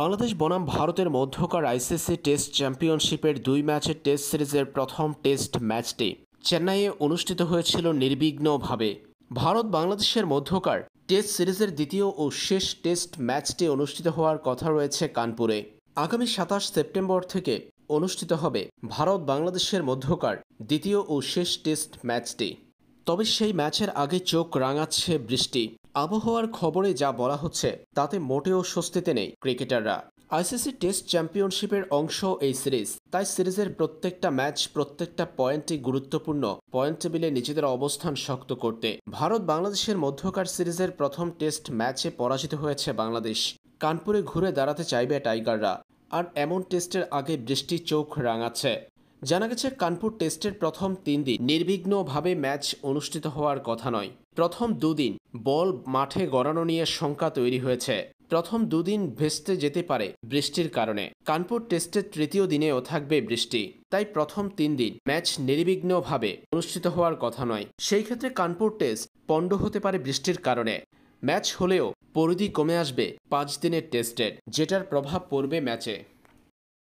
বাংলাদেশ বনাম ভারতের মধ্যকার আইসিসি টেস্ট চ্যাম্পিয়নশিপের দুই ম্যাচের টেস্ট সিরিজের প্রথম টেস্ট ম্যাচটি চেন্নাইয়ে অনুষ্ঠিত হয়েছিল নির্বিঘ্নভাবে ভারত বাংলাদেশের মধ্যকার টেস্ট সিরিজের দ্বিতীয় ও শেষ টেস্ট ম্যাচটি অনুষ্ঠিত হওয়ার কথা রয়েছে কানপুরে আগামী সাতাশ সেপ্টেম্বর থেকে অনুষ্ঠিত হবে ভারত বাংলাদেশের মধ্যকার দ্বিতীয় ও শেষ টেস্ট ম্যাচটি তবে সেই ম্যাচের আগে চোখ রাঙাচ্ছে বৃষ্টি আবহাওয়ার খবরে যা বলা হচ্ছে তাতে মোটেও স্বস্তিতে নেই ক্রিকেটাররা আইসিসি টেস্ট চ্যাম্পিয়নশিপের অংশ এই সিরিজ তাই সিরিজের প্রত্যেকটা ম্যাচ প্রত্যেকটা পয়েন্টই গুরুত্বপূর্ণ পয়েন্ট টেবিলে নিজেদের অবস্থান শক্ত করতে ভারত বাংলাদেশের মধ্যকার সিরিজের প্রথম টেস্ট ম্যাচে পরাজিত হয়েছে বাংলাদেশ কানপুরে ঘুরে দাঁড়াতে চাইবে টাইগাররা আর এমন টেস্টের আগে বৃষ্টি চোখ রাঙাচ্ছে জানা গেছে কানপুর টেস্টের প্রথম তিন দিন নির্বিঘ্নভাবে ম্যাচ অনুষ্ঠিত হওয়ার কথা নয় প্রথম দুদিন বল মাঠে গড়ানো নিয়ে শঙ্কা তৈরি হয়েছে প্রথম দুদিন ভেস্তে যেতে পারে বৃষ্টির কারণে কানপুর টেস্টের তৃতীয় দিনেও থাকবে বৃষ্টি তাই প্রথম তিন দিন ম্যাচ নির্বিঘ্নভাবে অনুষ্ঠিত হওয়ার কথা নয় সেই ক্ষেত্রে কানপুর টেস্ট পণ্ড হতে পারে বৃষ্টির কারণে ম্যাচ হলেও পরিধি কমে আসবে পাঁচ দিনের টেস্টের যেটার প্রভাব পড়বে ম্যাচে